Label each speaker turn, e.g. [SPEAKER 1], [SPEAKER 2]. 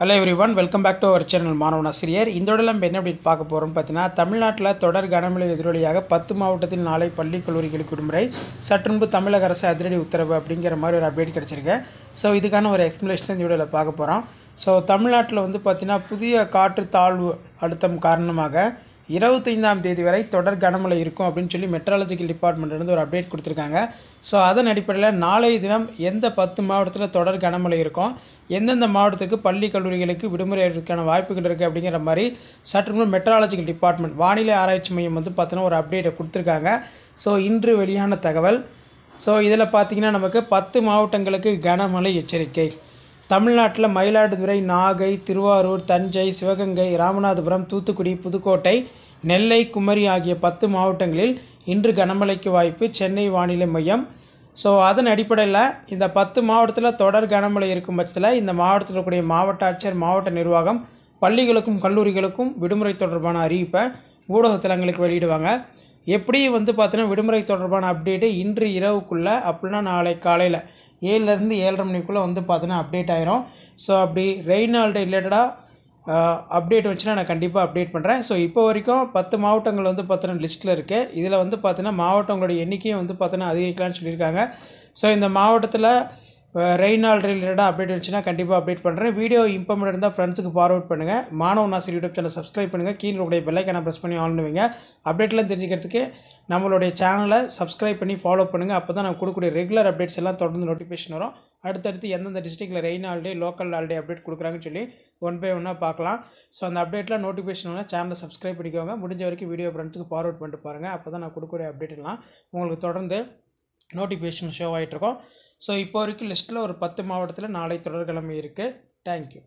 [SPEAKER 1] hello everyone welcome back to our channel மாணவன் ஆசிரியர் இந்தோட நம்ம என்ன அப்படி பார்க்க போகிறோம் பார்த்தீங்கன்னா தமிழ்நாட்டில் தொடர் கனமழை எதிரொலியாக பத்து மாவட்டத்தில் நாளை பள்ளி கல்லூரிகளுக்கு விடுமுறை சற்றுமுன்பு தமிழக அரசு அதிரடி உத்தரவு அப்படிங்கிற மாதிரி ஒரு அப்டேட் கிடச்சிருக்கு ஸோ இதுக்கான ஒரு எக்ஸ்பிளேஷன் இந்த வீடியோவில் பார்க்க போகிறோம் ஸோ தமிழ்நாட்டில் வந்து பார்த்திங்கன்னா புதிய காற்று தாழ்வு அழுத்தம் காரணமாக இருபத்தைந்தாம் தேதி வரை தொடர் கனமழை இருக்கும் அப்படின்னு சொல்லி மெட்ராலஜிக்கல் டிபார்ட்மெண்ட்லேருந்து ஒரு அப்டேட் கொடுத்துருக்காங்க ஸோ அதன் அடிப்படையில் நாளைய தினம் எந்த பத்து மாவட்டத்தில் தொடர் கனமழை இருக்கும் எந்தெந்த மாவட்டத்துக்கு பள்ளி கல்லூரிகளுக்கு விடுமுறைக்கான வாய்ப்புகள் இருக்குது அப்படிங்கிற மாதிரி சற்று முன் மெட்ராலஜிக்கல் டிபார்ட்மெண்ட் வானிலை ஆராய்ச்சி மையம் வந்து பார்த்தோன்னா ஒரு அப்டேட்டை கொடுத்துருக்காங்க ஸோ இன்று வெளியான தகவல் ஸோ இதில் பார்த்திங்கன்னா நமக்கு பத்து மாவட்டங்களுக்கு கனமழை எச்சரிக்கை தமிழ்நாட்டில் மயிலாடுதுறை நாகை திருவாரூர் தஞ்சை சிவகங்கை ராமநாதபுரம் தூத்துக்குடி புதுக்கோட்டை நெல்லை குமரி ஆகிய பத்து மாவட்டங்களில் இன்று கனமழைக்கு வாய்ப்பு சென்னை வானிலை மையம் ஸோ அதன் அடிப்படையில் இந்த பத்து மாவட்டத்தில் தொடர் கனமழை இருக்கும் பட்சத்தில் இந்த மாவட்டத்தில் கூடிய மாவட்ட ஆட்சியர் மாவட்ட நிர்வாகம் பள்ளிகளுக்கும் கல்லூரிகளுக்கும் விடுமுறை தொடர்பான அறிவிப்பை ஊடகத்தலங்களுக்கு வெளியிடுவாங்க எப்படி வந்து பார்த்தீங்கன்னா விடுமுறை தொடர்பான அப்டேட்டு இன்று இரவுக்குள்ளே அப்படின்னா நாளை காலையில் ஏழுலேருந்து ஏழரை மணிக்குள்ளே வந்து பார்த்தீங்கன்னா அப்டேட் ஆயிரும் ஸோ அப்படி ரெயின் ரிலேட்டடாக அப்டேட் வச்சுன்னா நான் கண்டிப்பாக அப்டேட் பண்ணுறேன் ஸோ இப்போ வரைக்கும் பத்து மாவட்டங்கள் வந்து பார்த்தோன்னா லிஸ்ட்டில் இருக்குது இதில் வந்து பார்த்தீங்கன்னா மாவட்டங்களோட எண்ணிக்கையும் வந்து பார்த்தோன்னா அதிகரிக்கலாம்னு சொல்லியிருக்காங்க ஸோ இந்த மாவட்டத்தில் ஆல் ரிலேட்டடாக அப்டேட் இருந்துச்சுன்னா கண்டிப்பாக அப்டேட் பண்ணுறேன் வீடியோ இம்பார்மெண்ட் இருந்தால் ஃப்ரெண்ட்ஸுக்கு ஃபார்வர்ட் பண்ணுங்கள் மாணவ நாசர் யூடியூப் சேனல் சப்ஸ்கிரைப் பண்ணுங்கள் கீழே உடைய பெல்லைக்கான ப்ரெஸ் பண்ணி ஆன் பண்ணுவீங்க அப்டேட்லாம் தெரிஞ்சுக்கிறதுக்கு நம்மளுடைய சேனலை சப்ஸ்கிரைப் பண்ணி ஃபாலோ பண்ணுங்கள் அப்போ தான் நான் கொடுக்கக்கூடிய ரெகுலர் அப்டேட்ஸ் எல்லாம் தொடர்ந்து நோட்டிஃபிகேஷன் வரும் அடுத்தடுத்து எந்தெந்த டிஸ்ட்ரிக்டில் rain alert local alert update கொடுக்குறாங்கன்னு சொல்லி ஒன் பை ஒன்னாக பார்க்கலாம் ஸோ அந்த அப்டேட்லாம் நோட்டிஃபிகேஷன் ஒன்று சேனலை சப்ஸ்கிரைப் பண்ணிக்கோங்க முடிஞ்ச வரைக்கும் வீடியோ ஃப்ரெண்ட்ஸுக்கு ஃபார்வர்ட் பண்ணிட்டு பாருங்கள் அப்போ தான் நான் கொடுக்கக்கூடிய அப்டேட்லாம் உங்களுக்கு தொடர்ந்து நோட்டிஃபிகேஷன் ஷோ ஆகிட்ருக்கோம் ஸோ இப்போ வரைக்கும் லிஸ்ட்டில் ஒரு பத்து மாவட்டத்தில் நாளை தொடர்கிழமை இருக்குது தேங்க்யூ